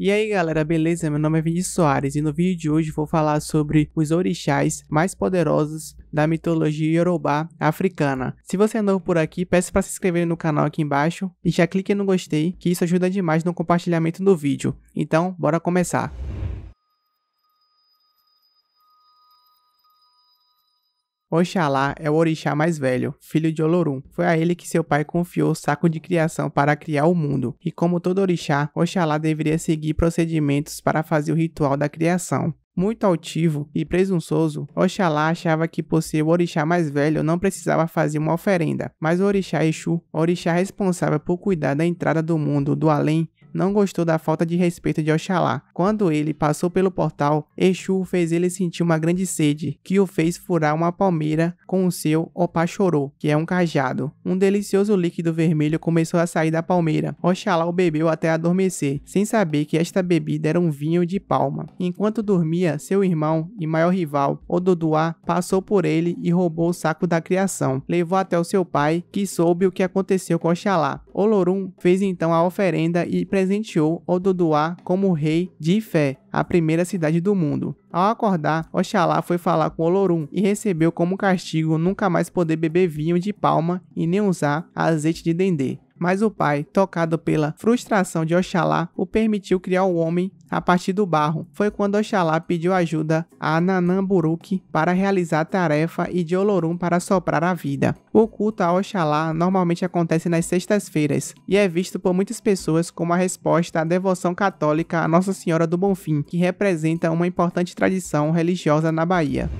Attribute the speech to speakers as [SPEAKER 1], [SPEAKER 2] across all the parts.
[SPEAKER 1] E aí galera, beleza? Meu nome é Vinícius Soares e no vídeo de hoje vou falar sobre os orixás mais poderosos da mitologia Yorubá africana. Se você é novo por aqui, peço para se inscrever no canal aqui embaixo e já clique no gostei, que isso ajuda demais no compartilhamento do vídeo. Então, bora começar! Oxalá é o orixá mais velho, filho de Olorum. Foi a ele que seu pai confiou o saco de criação para criar o mundo. E como todo orixá, Oxalá deveria seguir procedimentos para fazer o ritual da criação. Muito altivo e presunçoso, Oxalá achava que por ser o orixá mais velho não precisava fazer uma oferenda, mas o orixá Exu, orixá responsável por cuidar da entrada do mundo do além, não gostou da falta de respeito de Oxalá. Quando ele passou pelo portal, Exu fez ele sentir uma grande sede, que o fez furar uma palmeira com o seu opachorô, que é um cajado. Um delicioso líquido vermelho começou a sair da palmeira. Oxalá o bebeu até adormecer, sem saber que esta bebida era um vinho de palma. Enquanto dormia, seu irmão e maior rival, Ododuá, passou por ele e roubou o saco da criação. Levou até o seu pai, que soube o que aconteceu com Oxalá. Olorum fez então a oferenda e presenteou Ododuá como rei de Ifé, a primeira cidade do mundo. Ao acordar, Oxalá foi falar com Olorum e recebeu como castigo nunca mais poder beber vinho de palma e nem usar azeite de dendê. Mas o pai, tocado pela frustração de Oxalá, o permitiu criar o homem a partir do barro. Foi quando Oxalá pediu ajuda a Ananamburuque para realizar a tarefa e de Olorum para soprar a vida. O culto a Oxalá normalmente acontece nas sextas-feiras e é visto por muitas pessoas como a resposta à devoção católica a Nossa Senhora do Bonfim, que representa uma importante tradição religiosa na Bahia.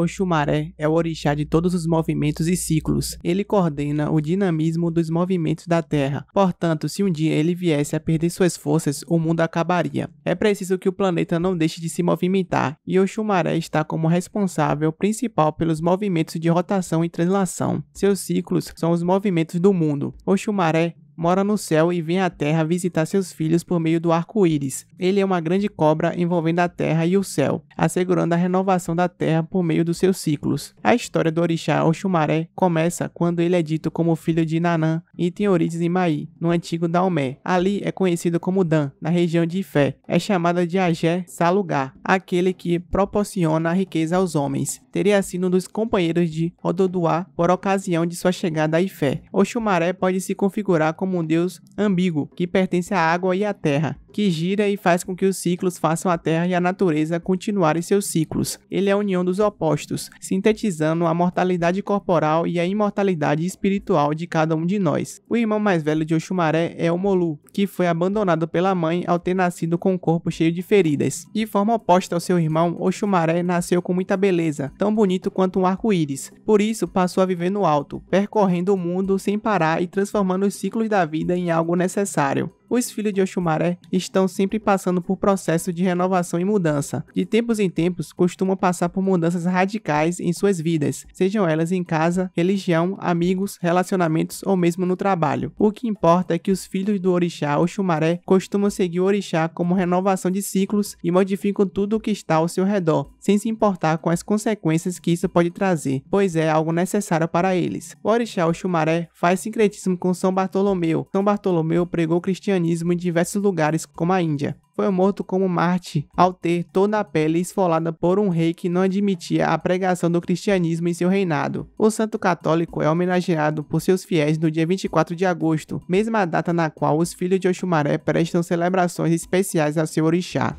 [SPEAKER 1] Oxumaré é o orixá de todos os movimentos e ciclos. Ele coordena o dinamismo dos movimentos da Terra. Portanto, se um dia ele viesse a perder suas forças, o mundo acabaria. É preciso que o planeta não deixe de se movimentar, e Oxumaré está como responsável principal pelos movimentos de rotação e translação. Seus ciclos são os movimentos do mundo. Oxumaré mora no céu e vem à terra visitar seus filhos por meio do arco-íris. Ele é uma grande cobra envolvendo a terra e o céu, assegurando a renovação da terra por meio dos seus ciclos. A história do orixá Oxumaré começa quando ele é dito como filho de Nanã e tem origens em Maí, no antigo Daomé. Ali é conhecido como Dan, na região de Ifé. É chamada de Agé Salugar, aquele que proporciona a riqueza aos homens. Teria sido um dos companheiros de Ododuá por ocasião de sua chegada a Ifé. Oxumaré pode se configurar como como um deus ambíguo que pertence à água e à terra que gira e faz com que os ciclos façam a Terra e a natureza continuarem seus ciclos. Ele é a união dos opostos, sintetizando a mortalidade corporal e a imortalidade espiritual de cada um de nós. O irmão mais velho de Oxumaré é o Molu, que foi abandonado pela mãe ao ter nascido com o um corpo cheio de feridas. De forma oposta ao seu irmão, Oxumaré nasceu com muita beleza, tão bonito quanto um arco-íris. Por isso, passou a viver no alto, percorrendo o mundo sem parar e transformando os ciclos da vida em algo necessário os filhos de Oxumaré estão sempre passando por processo de renovação e mudança. De tempos em tempos, costumam passar por mudanças radicais em suas vidas, sejam elas em casa, religião, amigos, relacionamentos ou mesmo no trabalho. O que importa é que os filhos do orixá Oxumaré costumam seguir o orixá como renovação de ciclos e modificam tudo o que está ao seu redor, sem se importar com as consequências que isso pode trazer, pois é algo necessário para eles. O orixá Oxumaré faz sincretismo com São Bartolomeu. São Bartolomeu pregou cristianismo em diversos lugares, como a Índia foi morto como Marte ao ter toda a pele esfolada por um rei que não admitia a pregação do cristianismo em seu reinado. O santo católico é homenageado por seus fiéis no dia 24 de agosto, mesma data na qual os filhos de Oxumaré prestam celebrações especiais ao seu orixá.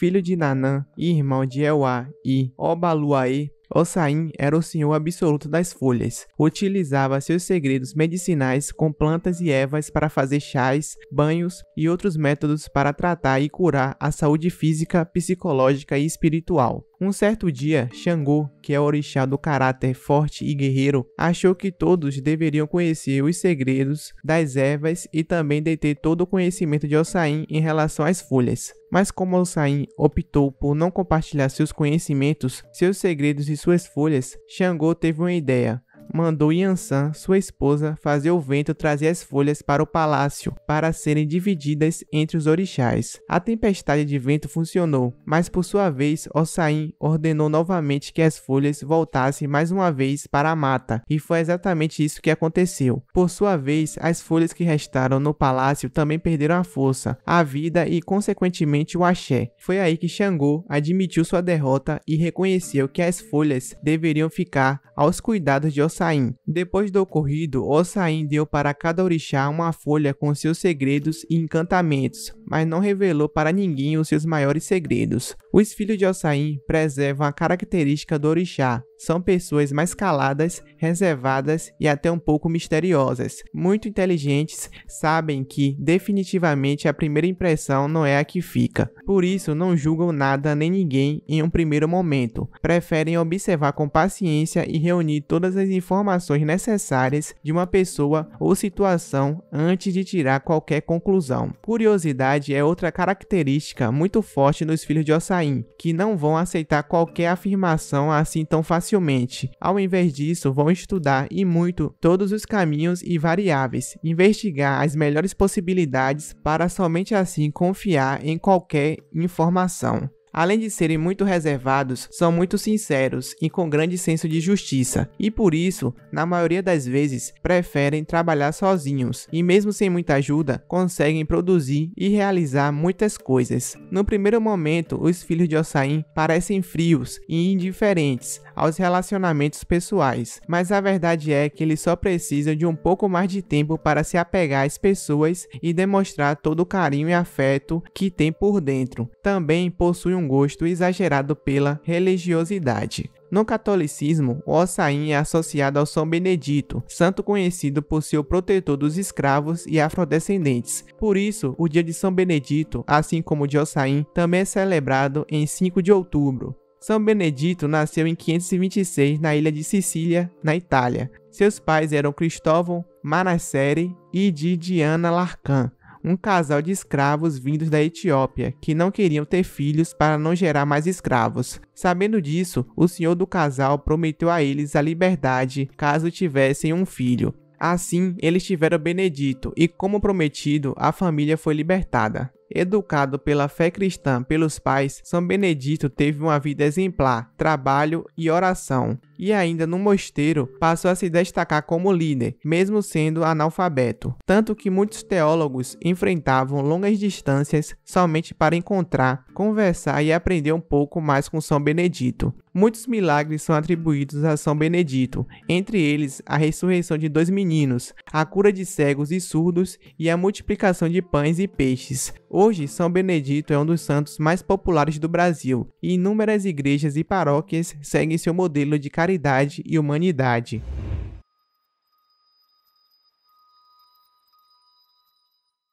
[SPEAKER 1] filho de Nanã e irmão de Euá e Obaluaê, Ossain era o senhor absoluto das folhas. Utilizava seus segredos medicinais com plantas e ervas para fazer chás, banhos e outros métodos para tratar e curar a saúde física, psicológica e espiritual. Um certo dia, Xangô, que é o orixá do caráter forte e guerreiro, achou que todos deveriam conhecer os segredos das ervas e também deter todo o conhecimento de Ossain em relação às folhas. Mas como Ossain optou por não compartilhar seus conhecimentos, seus segredos e suas folhas, Xangô teve uma ideia mandou Yansan, sua esposa, fazer o vento trazer as folhas para o palácio para serem divididas entre os orixás. A tempestade de vento funcionou, mas por sua vez, Ossain ordenou novamente que as folhas voltassem mais uma vez para a mata, e foi exatamente isso que aconteceu. Por sua vez, as folhas que restaram no palácio também perderam a força, a vida e, consequentemente, o axé. Foi aí que Xangô admitiu sua derrota e reconheceu que as folhas deveriam ficar aos cuidados de Ossain Ossain. Depois do ocorrido, Ossain deu para cada orixá uma folha com seus segredos e encantamentos, mas não revelou para ninguém os seus maiores segredos. Os filhos de Ossain preservam a característica do orixá. São pessoas mais caladas, reservadas e até um pouco misteriosas. Muito inteligentes, sabem que definitivamente a primeira impressão não é a que fica. Por isso, não julgam nada nem ninguém em um primeiro momento. Preferem observar com paciência e reunir todas as informações necessárias de uma pessoa ou situação antes de tirar qualquer conclusão. Curiosidade é outra característica muito forte nos filhos de Ossain, que não vão aceitar qualquer afirmação assim tão facilmente. Ao invés disso, vão estudar e muito todos os caminhos e variáveis, investigar as melhores possibilidades para somente assim confiar em qualquer informação. Além de serem muito reservados, são muito sinceros e com grande senso de justiça, e por isso, na maioria das vezes, preferem trabalhar sozinhos e, mesmo sem muita ajuda, conseguem produzir e realizar muitas coisas. No primeiro momento, os filhos de Ossain parecem frios e indiferentes, aos relacionamentos pessoais, mas a verdade é que ele só precisa de um pouco mais de tempo para se apegar às pessoas e demonstrar todo o carinho e afeto que tem por dentro. Também possui um gosto exagerado pela religiosidade. No catolicismo, o Ossain é associado ao São Benedito, santo conhecido por ser o protetor dos escravos e afrodescendentes. Por isso, o dia de São Benedito, assim como o de Ossain, também é celebrado em 5 de outubro. São Benedito nasceu em 526 na ilha de Sicília, na Itália. Seus pais eram Cristóvão Manassere e Didiana Larcan, um casal de escravos vindos da Etiópia que não queriam ter filhos para não gerar mais escravos. Sabendo disso, o senhor do casal prometeu a eles a liberdade caso tivessem um filho. Assim, eles tiveram Benedito e, como prometido, a família foi libertada. Educado pela fé cristã pelos pais, São Benedito teve uma vida exemplar, trabalho e oração e ainda no mosteiro passou a se destacar como líder, mesmo sendo analfabeto, tanto que muitos teólogos enfrentavam longas distâncias somente para encontrar, conversar e aprender um pouco mais com São Benedito. Muitos milagres são atribuídos a São Benedito, entre eles a ressurreição de dois meninos, a cura de cegos e surdos e a multiplicação de pães e peixes. Hoje, São Benedito é um dos santos mais populares do Brasil e inúmeras igrejas e paróquias seguem seu modelo de caridade caridade e humanidade.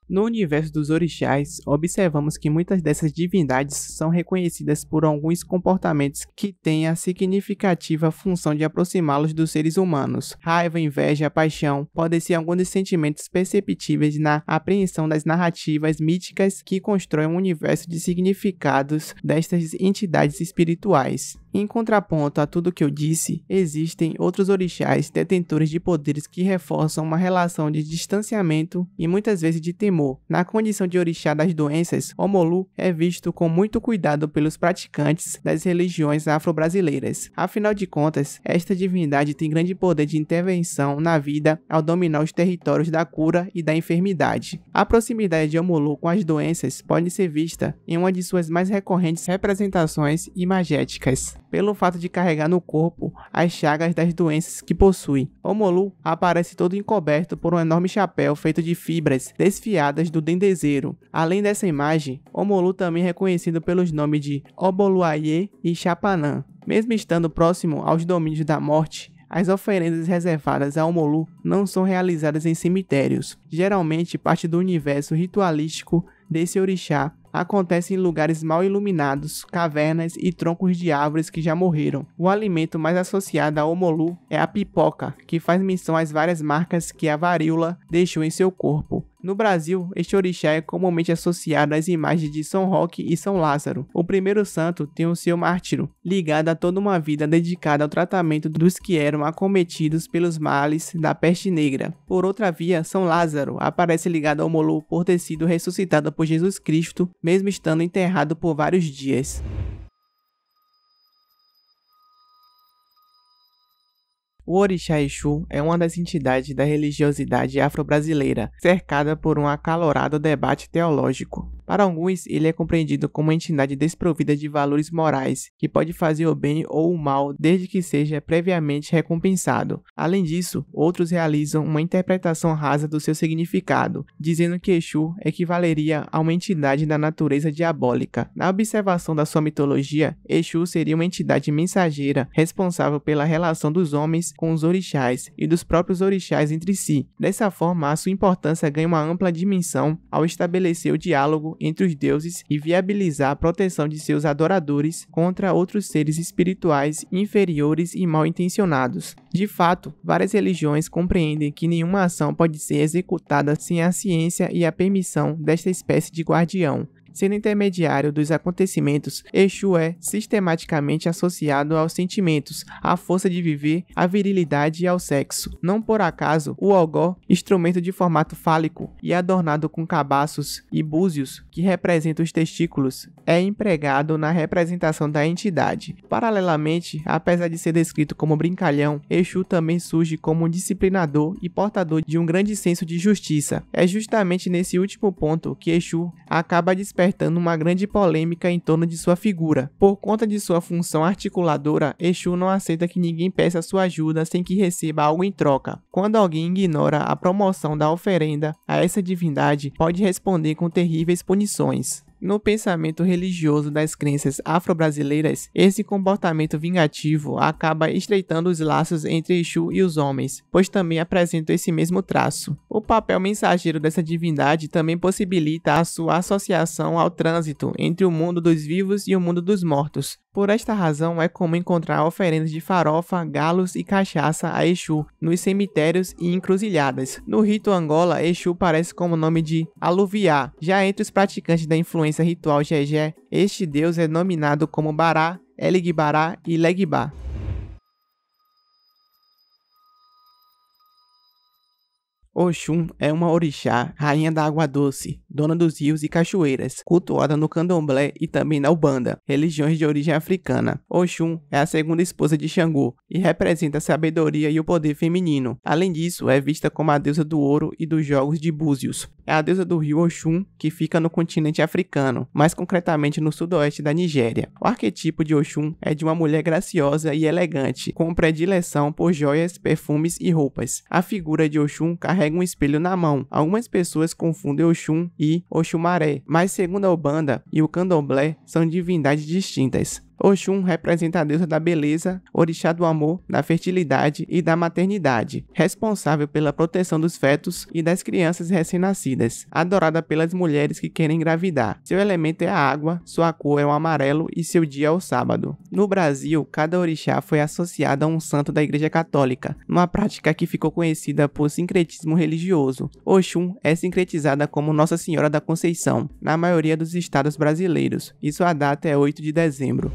[SPEAKER 1] No universo dos orixás, observamos que muitas dessas divindades são reconhecidas por alguns comportamentos que têm a significativa função de aproximá-los dos seres humanos. Raiva, inveja, paixão podem ser alguns sentimentos perceptíveis na apreensão das narrativas míticas que constroem um universo de significados destas entidades espirituais. Em contraponto a tudo que eu disse, existem outros orixás detentores de poderes que reforçam uma relação de distanciamento e muitas vezes de temor. Na condição de orixá das doenças, Omolu é visto com muito cuidado pelos praticantes das religiões afro-brasileiras. Afinal de contas, esta divindade tem grande poder de intervenção na vida ao dominar os territórios da cura e da enfermidade. A proximidade de Omolu com as doenças pode ser vista em uma de suas mais recorrentes representações imagéticas pelo fato de carregar no corpo as chagas das doenças que possui. O aparece todo encoberto por um enorme chapéu feito de fibras desfiadas do dendezeiro. Além dessa imagem, o também é reconhecido pelos nomes de Oboluayê e Chapanã. Mesmo estando próximo aos domínios da morte, as oferendas reservadas a Molu não são realizadas em cemitérios, geralmente parte do universo ritualístico desse orixá acontece em lugares mal iluminados, cavernas e troncos de árvores que já morreram. O alimento mais associado ao Omolu é a pipoca, que faz menção às várias marcas que a varíola deixou em seu corpo. No Brasil, este orixá é comumente associado às imagens de São Roque e São Lázaro. O primeiro santo tem o seu mártiro, ligado a toda uma vida dedicada ao tratamento dos que eram acometidos pelos males da peste negra. Por outra via, São Lázaro aparece ligado ao Molu, por ter sido ressuscitado por Jesus Cristo, mesmo estando enterrado por vários dias. O Orixá Exu é uma das entidades da religiosidade afro-brasileira, cercada por um acalorado debate teológico. Para alguns, ele é compreendido como uma entidade desprovida de valores morais, que pode fazer o bem ou o mal desde que seja previamente recompensado. Além disso, outros realizam uma interpretação rasa do seu significado, dizendo que Exu equivaleria a uma entidade da natureza diabólica. Na observação da sua mitologia, Exu seria uma entidade mensageira responsável pela relação dos homens com os orixás e dos próprios orixás entre si. Dessa forma, a sua importância ganha uma ampla dimensão ao estabelecer o diálogo entre os deuses e viabilizar a proteção de seus adoradores contra outros seres espirituais inferiores e mal intencionados. De fato, várias religiões compreendem que nenhuma ação pode ser executada sem a ciência e a permissão desta espécie de guardião. Sendo intermediário dos acontecimentos, Exu é sistematicamente associado aos sentimentos, à força de viver, à virilidade e ao sexo. Não por acaso, o ogó, instrumento de formato fálico e adornado com cabaços e búzios que representam os testículos, é empregado na representação da entidade. Paralelamente, apesar de ser descrito como brincalhão, Exu também surge como disciplinador e portador de um grande senso de justiça. É justamente nesse último ponto que Exu acaba despertando despertando uma grande polêmica em torno de sua figura. Por conta de sua função articuladora, Exu não aceita que ninguém peça sua ajuda sem que receba algo em troca. Quando alguém ignora a promoção da oferenda a essa divindade, pode responder com terríveis punições. No pensamento religioso das crenças afro-brasileiras, esse comportamento vingativo acaba estreitando os laços entre Exu e os homens, pois também apresenta esse mesmo traço. O papel mensageiro dessa divindade também possibilita a sua associação ao trânsito entre o mundo dos vivos e o mundo dos mortos. Por esta razão, é comum encontrar oferendas de farofa, galos e cachaça a Exu nos cemitérios e encruzilhadas. No rito Angola, Exu parece como o nome de aluviar, já entre os praticantes da influência influência ritual Gegé, este deus é nominado como Bará, Eligbará e Legbá. Oxum é uma orixá, rainha da água doce, dona dos rios e cachoeiras, cultuada no candomblé e também na Ubanda, religiões de origem africana. Oxum é a segunda esposa de Xangô e representa a sabedoria e o poder feminino. Além disso, é vista como a deusa do ouro e dos jogos de búzios é a deusa do rio Oxum, que fica no continente africano, mais concretamente no sudoeste da Nigéria. O arquetipo de Oxum é de uma mulher graciosa e elegante, com predileção por joias, perfumes e roupas. A figura de Oxum carrega um espelho na mão. Algumas pessoas confundem Oxum e Oxumaré, mas segundo a Ubanda e o Candomblé, são divindades distintas. Oxum representa a deusa da beleza, orixá do amor, da fertilidade e da maternidade, responsável pela proteção dos fetos e das crianças recém-nascidas, adorada pelas mulheres que querem engravidar. Seu elemento é a água, sua cor é o amarelo e seu dia é o sábado. No Brasil, cada orixá foi associado a um santo da Igreja Católica, uma prática que ficou conhecida por sincretismo religioso. Oxum é sincretizada como Nossa Senhora da Conceição, na maioria dos estados brasileiros, e sua data é 8 de dezembro.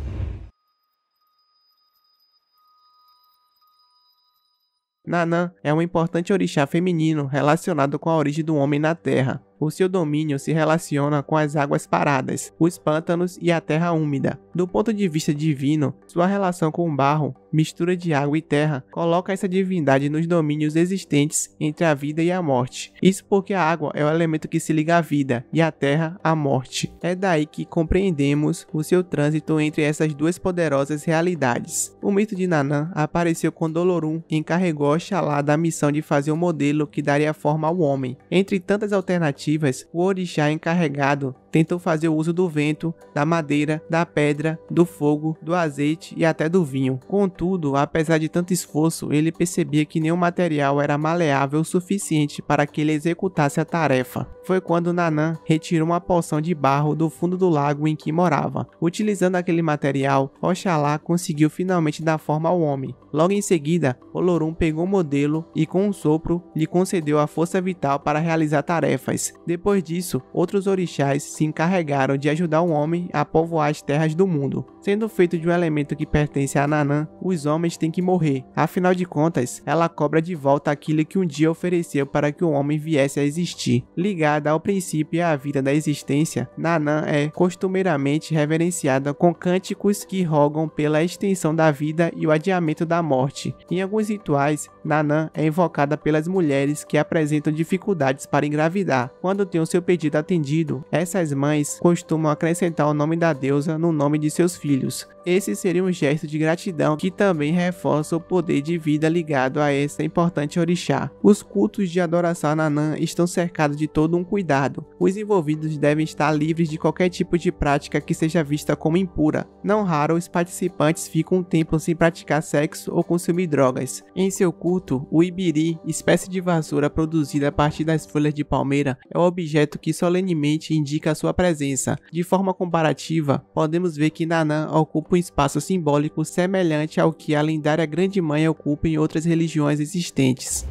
[SPEAKER 1] Nanã é um importante orixá feminino relacionado com a origem do homem na Terra. O seu domínio se relaciona com as águas paradas, os pântanos e a terra úmida. Do ponto de vista divino, sua relação com o barro, mistura de água e terra, coloca essa divindade nos domínios existentes entre a vida e a morte. Isso porque a água é o elemento que se liga à vida e a terra à morte. É daí que compreendemos o seu trânsito entre essas duas poderosas realidades. O mito de Nanã apareceu quando Olorum encarregou Oxalá da missão de fazer um modelo que daria forma ao homem. Entre tantas alternativas, o orixá encarregado tentou fazer uso do vento, da madeira, da pedra, do fogo, do azeite e até do vinho. Contudo, apesar de tanto esforço, ele percebia que nenhum material era maleável o suficiente para que ele executasse a tarefa. Foi quando Nanã retirou uma poção de barro do fundo do lago em que morava. Utilizando aquele material, Oxalá conseguiu finalmente dar forma ao homem. Logo em seguida, Olorum pegou o modelo e, com um sopro, lhe concedeu a força vital para realizar tarefas. Depois disso, outros orixás se encarregaram de ajudar o homem a povoar as terras do mundo. Sendo feito de um elemento que pertence a Nanã, os homens têm que morrer. Afinal de contas, ela cobra de volta aquilo que um dia ofereceu para que o homem viesse a existir. Ligada ao princípio e à vida da existência, Nanã é costumeiramente reverenciada com cânticos que rogam pela extensão da vida e o adiamento da morte. Em alguns rituais, Nanã é invocada pelas mulheres que apresentam dificuldades para engravidar. Quando quando tem o seu pedido atendido, essas mães costumam acrescentar o nome da deusa no nome de seus filhos. Esse seria um gesto de gratidão que também reforça o poder de vida ligado a essa importante orixá. Os cultos de adoração a Nanã estão cercados de todo um cuidado. Os envolvidos devem estar livres de qualquer tipo de prática que seja vista como impura. Não raro, os participantes ficam um tempo sem praticar sexo ou consumir drogas. Em seu culto, o ibiri, espécie de vassoura produzida a partir das folhas de palmeira, é objeto que solenemente indica sua presença. De forma comparativa, podemos ver que Nanã ocupa um espaço simbólico semelhante ao que a lendária Grande Mãe ocupa em outras religiões existentes.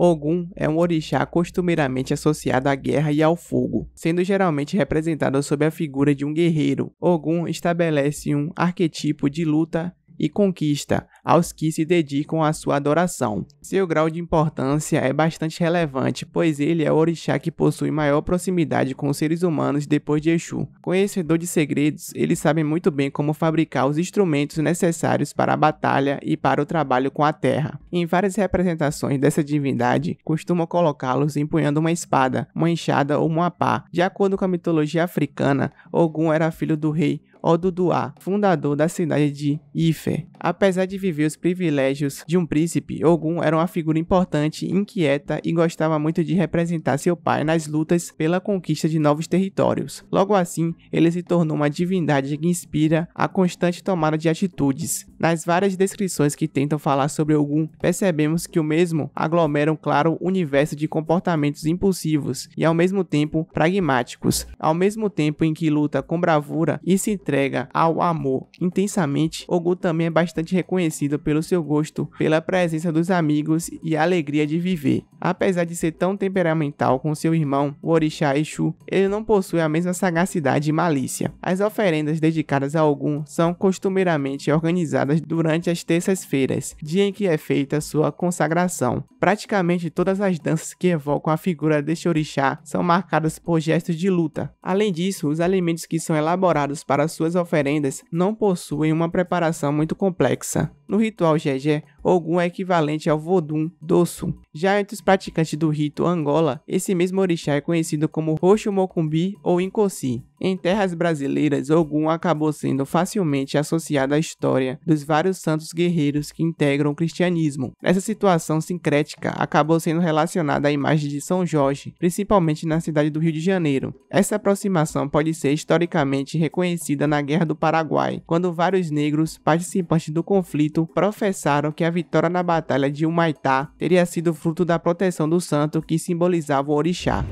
[SPEAKER 1] Ogum é um orixá costumeiramente associado à guerra e ao fogo, sendo geralmente representado sob a figura de um guerreiro. Ogum estabelece um arquetipo de luta e conquista aos que se dedicam à sua adoração. Seu grau de importância é bastante relevante, pois ele é o orixá que possui maior proximidade com os seres humanos depois de Exu. Conhecedor de segredos, ele sabe muito bem como fabricar os instrumentos necessários para a batalha e para o trabalho com a terra. Em várias representações dessa divindade, costuma colocá-los empunhando uma espada, uma enxada ou uma pá. De acordo com a mitologia africana, Ogum era filho do rei Oduduá, fundador da cidade de Ife. Apesar de viver os privilégios de um príncipe, Ogum era uma figura importante, inquieta e gostava muito de representar seu pai nas lutas pela conquista de novos territórios. Logo assim, ele se tornou uma divindade que inspira a constante tomada de atitudes. Nas várias descrições que tentam falar sobre Ogum, percebemos que o mesmo aglomera um claro universo de comportamentos impulsivos e ao mesmo tempo pragmáticos, ao mesmo tempo em que luta com bravura e se entrega entrega ao amor intensamente, Ogu também é bastante reconhecido pelo seu gosto pela presença dos amigos e a alegria de viver. Apesar de ser tão temperamental com seu irmão, o Orixá Exu, ele não possui a mesma sagacidade e malícia. As oferendas dedicadas a Ogum são costumeiramente organizadas durante as terças-feiras, dia em que é feita sua consagração. Praticamente todas as danças que evocam a figura deste orixá são marcadas por gestos de luta. Além disso, os alimentos que são elaborados para suas oferendas não possuem uma preparação muito complexa. No ritual Gegé, Ogum é equivalente ao Vodum do Sul. Já entre os praticantes do rito Angola, esse mesmo orixá é conhecido como Roxo Mocumbi ou Incosi. Em terras brasileiras, Ogum acabou sendo facilmente associado à história dos vários santos guerreiros que integram o cristianismo. Essa situação sincrética acabou sendo relacionada à imagem de São Jorge, principalmente na cidade do Rio de Janeiro. Essa aproximação pode ser historicamente reconhecida na Guerra do Paraguai, quando vários negros, participantes do conflito, professaram que a vitória na Batalha de Humaitá teria sido fruto da proteção do santo que simbolizava o orixá.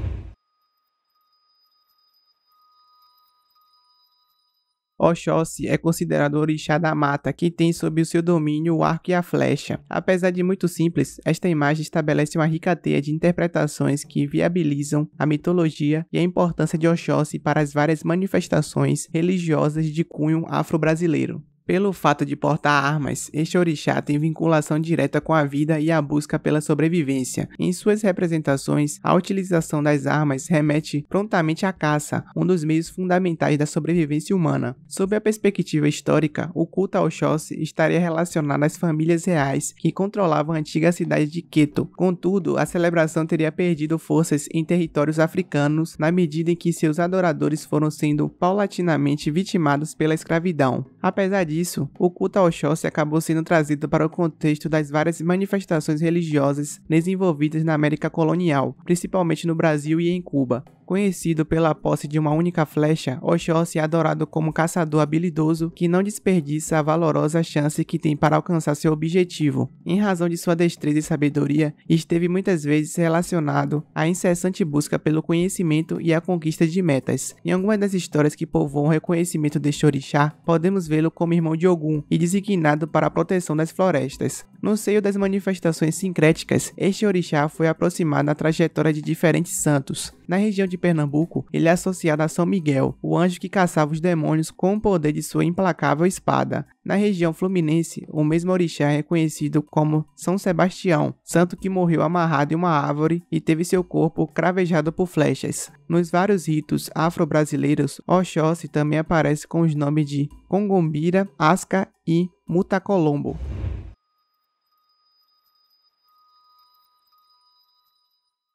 [SPEAKER 1] Oxóssi é considerado o orixá da mata que tem sob o seu domínio o arco e a flecha. Apesar de muito simples, esta imagem estabelece uma rica teia de interpretações que viabilizam a mitologia e a importância de Oxóssi para as várias manifestações religiosas de cunho afro-brasileiro. Pelo fato de portar armas, este orixá tem vinculação direta com a vida e a busca pela sobrevivência. Em suas representações, a utilização das armas remete prontamente à caça, um dos meios fundamentais da sobrevivência humana. Sob a perspectiva histórica, o culto ao Xóssi estaria relacionado às famílias reais que controlavam a antiga cidade de Queto. Contudo, a celebração teria perdido forças em territórios africanos na medida em que seus adoradores foram sendo paulatinamente vitimados pela escravidão. Apesar disso, o culto ao Oxóssi acabou sendo trazido para o contexto das várias manifestações religiosas desenvolvidas na América colonial, principalmente no Brasil e em Cuba. Conhecido pela posse de uma única flecha, Oxóssi é adorado como caçador habilidoso que não desperdiça a valorosa chance que tem para alcançar seu objetivo. Em razão de sua destreza e sabedoria, esteve muitas vezes relacionado à incessante busca pelo conhecimento e à conquista de metas. Em algumas das histórias que povoam o reconhecimento deste orixá, podemos vê-lo como irmão de Ogum e designado para a proteção das florestas. No seio das manifestações sincréticas, este orixá foi aproximado na trajetória de diferentes santos. Na região de de Pernambuco, ele é associado a São Miguel, o anjo que caçava os demônios com o poder de sua implacável espada. Na região fluminense, o mesmo orixá é conhecido como São Sebastião, santo que morreu amarrado em uma árvore e teve seu corpo cravejado por flechas. Nos vários ritos afro-brasileiros, Oxóssi também aparece com os nomes de Congombira, Asca e Mutacolombo.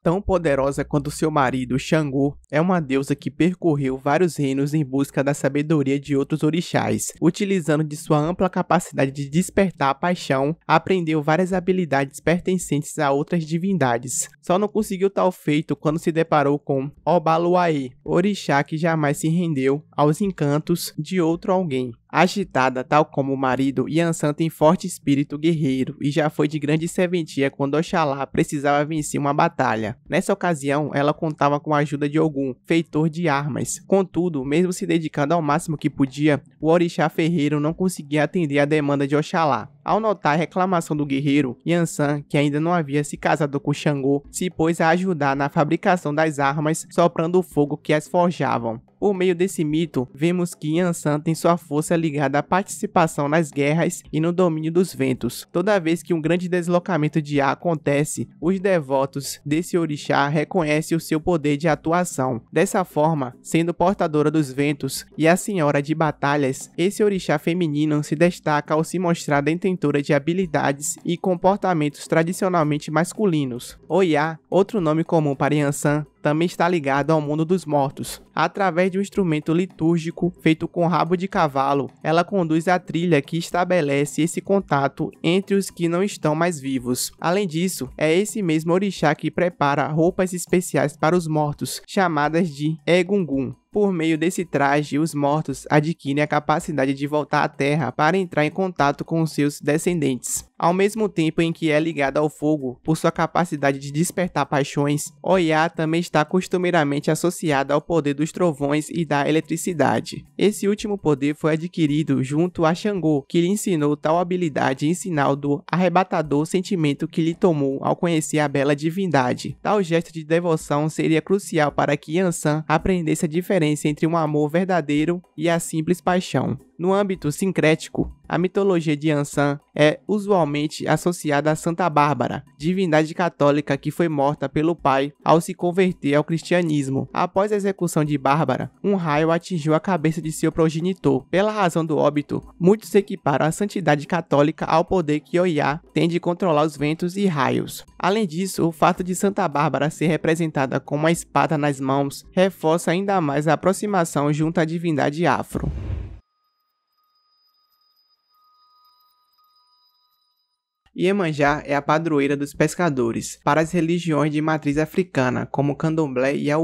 [SPEAKER 1] Tão poderosa quanto seu marido, Xangô, é uma deusa que percorreu vários reinos em busca da sabedoria de outros orixás. Utilizando de sua ampla capacidade de despertar a paixão, aprendeu várias habilidades pertencentes a outras divindades. Só não conseguiu tal feito quando se deparou com Obaluaê, orixá que jamais se rendeu aos encantos de outro alguém agitada, tal como o marido, Yansan tem forte espírito guerreiro e já foi de grande serventia quando Oxalá precisava vencer uma batalha. Nessa ocasião, ela contava com a ajuda de Ogum, feitor de armas. Contudo, mesmo se dedicando ao máximo que podia, o orixá ferreiro não conseguia atender a demanda de Oxalá. Ao notar a reclamação do guerreiro, Yansan, que ainda não havia se casado com Xangô, se pôs a ajudar na fabricação das armas, soprando o fogo que as forjavam. Por meio desse mito, vemos que Yansan tem sua força ligada à participação nas guerras e no domínio dos ventos. Toda vez que um grande deslocamento de ar acontece, os devotos desse orixá reconhecem o seu poder de atuação. Dessa forma, sendo portadora dos ventos e a senhora de batalhas, esse orixá feminino se destaca ao se mostrar dentro detentora de habilidades e comportamentos tradicionalmente masculinos. Oiá, outro nome comum para Yansan, também está ligado ao mundo dos mortos. Através de um instrumento litúrgico feito com rabo de cavalo, ela conduz a trilha que estabelece esse contato entre os que não estão mais vivos. Além disso, é esse mesmo orixá que prepara roupas especiais para os mortos, chamadas de Egungun. Por meio desse traje, os mortos adquirem a capacidade de voltar à Terra para entrar em contato com seus descendentes. Ao mesmo tempo em que é ligada ao fogo por sua capacidade de despertar paixões, Oiá também está costumeiramente associada ao poder dos trovões e da eletricidade. Esse último poder foi adquirido junto a Xangô, que lhe ensinou tal habilidade em sinal do arrebatador sentimento que lhe tomou ao conhecer a bela divindade. Tal gesto de devoção seria crucial para que Yansan aprendesse a diferença diferença entre um amor verdadeiro e a simples paixão. No âmbito sincrético, a mitologia de Ansan é usualmente associada a Santa Bárbara, divindade católica que foi morta pelo pai ao se converter ao cristianismo. Após a execução de Bárbara, um raio atingiu a cabeça de seu progenitor. Pela razão do óbito, muitos equiparam a santidade católica ao poder que Oiá tem de controlar os ventos e raios. Além disso, o fato de Santa Bárbara ser representada com uma espada nas mãos reforça ainda mais a aproximação junto à divindade afro. Iemanjá é a padroeira dos pescadores para as religiões de matriz africana, como candomblé e a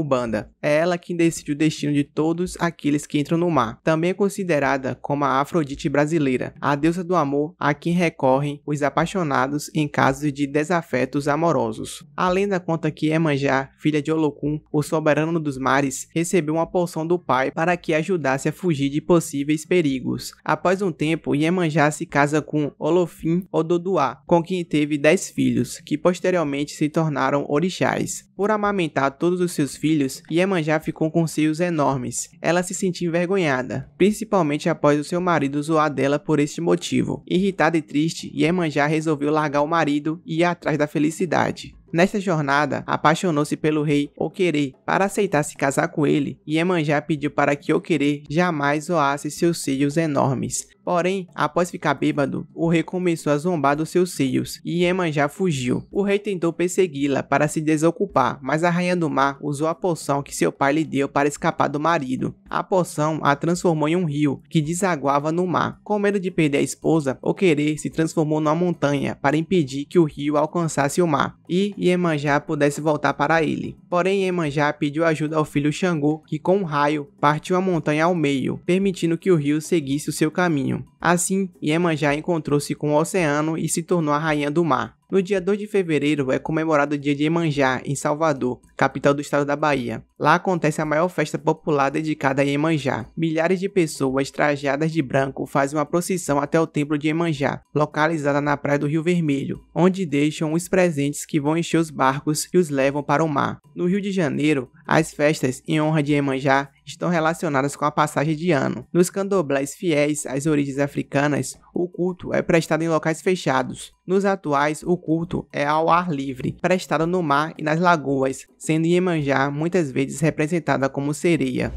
[SPEAKER 1] É ela quem decide o destino de todos aqueles que entram no mar. Também é considerada como a Afrodite brasileira, a deusa do amor a quem recorrem os apaixonados em casos de desafetos amorosos. A lenda conta que Iemanjá, filha de Olokun, o soberano dos mares, recebeu uma porção do pai para que ajudasse a fugir de possíveis perigos. Após um tempo, Iemanjá se casa com Olofim Ododuá, com quem teve 10 filhos, que posteriormente se tornaram orixás. Por amamentar todos os seus filhos, Iemanjá ficou com seios enormes. Ela se sentia envergonhada, principalmente após o seu marido zoar dela por este motivo. Irritada e triste, Iemanjá resolveu largar o marido e ir atrás da felicidade. Nesta jornada, apaixonou-se pelo rei Okere. Para aceitar se casar com ele, Iemanjá pediu para que Okere jamais zoasse seus seios enormes. Porém, após ficar bêbado, o rei começou a zombar dos seus seios e Iemanjá fugiu. O rei tentou persegui-la para se desocupar, mas a rainha do mar usou a poção que seu pai lhe deu para escapar do marido. A poção a transformou em um rio que desaguava no mar. Com medo de perder a esposa, o querer se transformou numa montanha para impedir que o rio alcançasse o mar e Iemanjá pudesse voltar para ele. Porém, Iemanjá pediu ajuda ao filho Xangô, que com um raio partiu a montanha ao meio, permitindo que o rio seguisse o seu caminho. Assim, Iemanjá encontrou-se com o oceano e se tornou a rainha do mar. No dia 2 de fevereiro é comemorado o dia de Iemanjá, em Salvador, capital do estado da Bahia. Lá acontece a maior festa popular dedicada a Iemanjá. Milhares de pessoas trajadas de branco fazem uma procissão até o templo de Iemanjá, localizada na praia do Rio Vermelho, onde deixam os presentes que vão encher os barcos e os levam para o mar. No Rio de Janeiro, as festas em honra de Iemanjá estão relacionadas com a passagem de ano. Nos candomblés fiéis às origens africanas, o culto é prestado em locais fechados. Nos atuais, o culto é ao ar livre, prestado no mar e nas lagoas, sendo Iemanjá muitas vezes representada como sereia.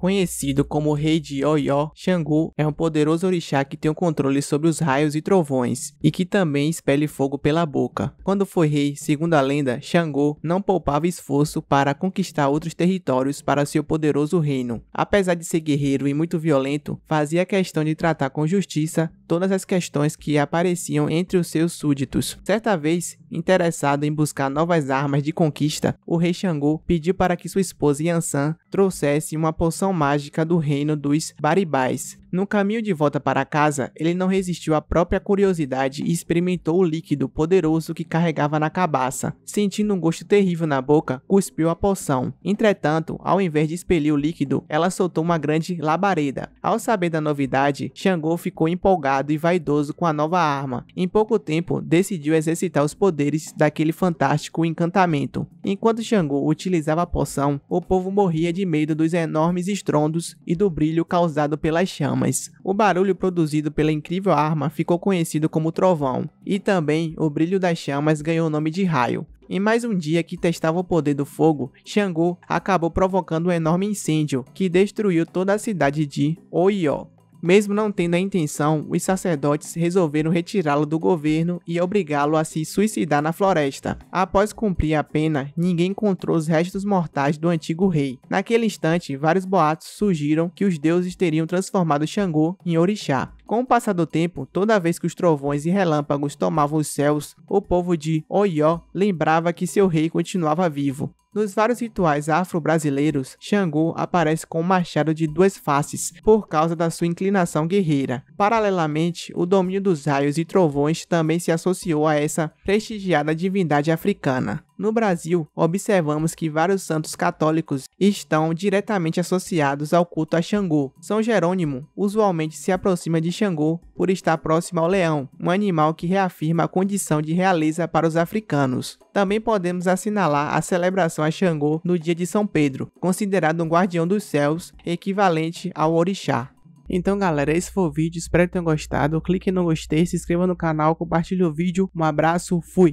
[SPEAKER 1] Conhecido como Rei de Oió, Xangô é um poderoso orixá que tem o controle sobre os raios e trovões, e que também expele fogo pela boca. Quando foi rei, segundo a lenda, Xangô não poupava esforço para conquistar outros territórios para seu poderoso reino. Apesar de ser guerreiro e muito violento, fazia questão de tratar com justiça todas as questões que apareciam entre os seus súditos. Certa vez, interessado em buscar novas armas de conquista, o rei Xangô pediu para que sua esposa Yansan trouxesse uma poção mágica do reino dos Baribais, no caminho de volta para casa, ele não resistiu à própria curiosidade e experimentou o líquido poderoso que carregava na cabaça. Sentindo um gosto terrível na boca, cuspiu a poção. Entretanto, ao invés de expelir o líquido, ela soltou uma grande labareda. Ao saber da novidade, Xangô ficou empolgado e vaidoso com a nova arma. Em pouco tempo, decidiu exercitar os poderes daquele fantástico encantamento. Enquanto Xangô utilizava a poção, o povo morria de medo dos enormes estrondos e do brilho causado pelas chamas armas. O barulho produzido pela incrível arma ficou conhecido como trovão, e também o brilho das chamas ganhou o nome de raio. Em mais um dia que testava o poder do fogo, Xangô acabou provocando um enorme incêndio que destruiu toda a cidade de Oió. Mesmo não tendo a intenção, os sacerdotes resolveram retirá-lo do governo e obrigá-lo a se suicidar na floresta. Após cumprir a pena, ninguém encontrou os restos mortais do antigo rei. Naquele instante, vários boatos surgiram que os deuses teriam transformado Xangô em orixá. Com o passar do tempo, toda vez que os trovões e relâmpagos tomavam os céus, o povo de Oyó lembrava que seu rei continuava vivo. Nos vários rituais afro-brasileiros, Xangô aparece com um machado de duas faces por causa da sua inclinação guerreira. Paralelamente, o domínio dos raios e trovões também se associou a essa prestigiada divindade africana. No Brasil, observamos que vários santos católicos estão diretamente associados ao culto a Xangô. São Jerônimo usualmente se aproxima de Xangô por estar próximo ao leão, um animal que reafirma a condição de realeza para os africanos. Também podemos assinalar a celebração a Xangô no dia de São Pedro, considerado um guardião dos céus, equivalente ao orixá. Então galera, esse foi o vídeo, espero que tenham gostado, clique no gostei, se inscreva no canal, compartilhe o vídeo, um abraço, fui!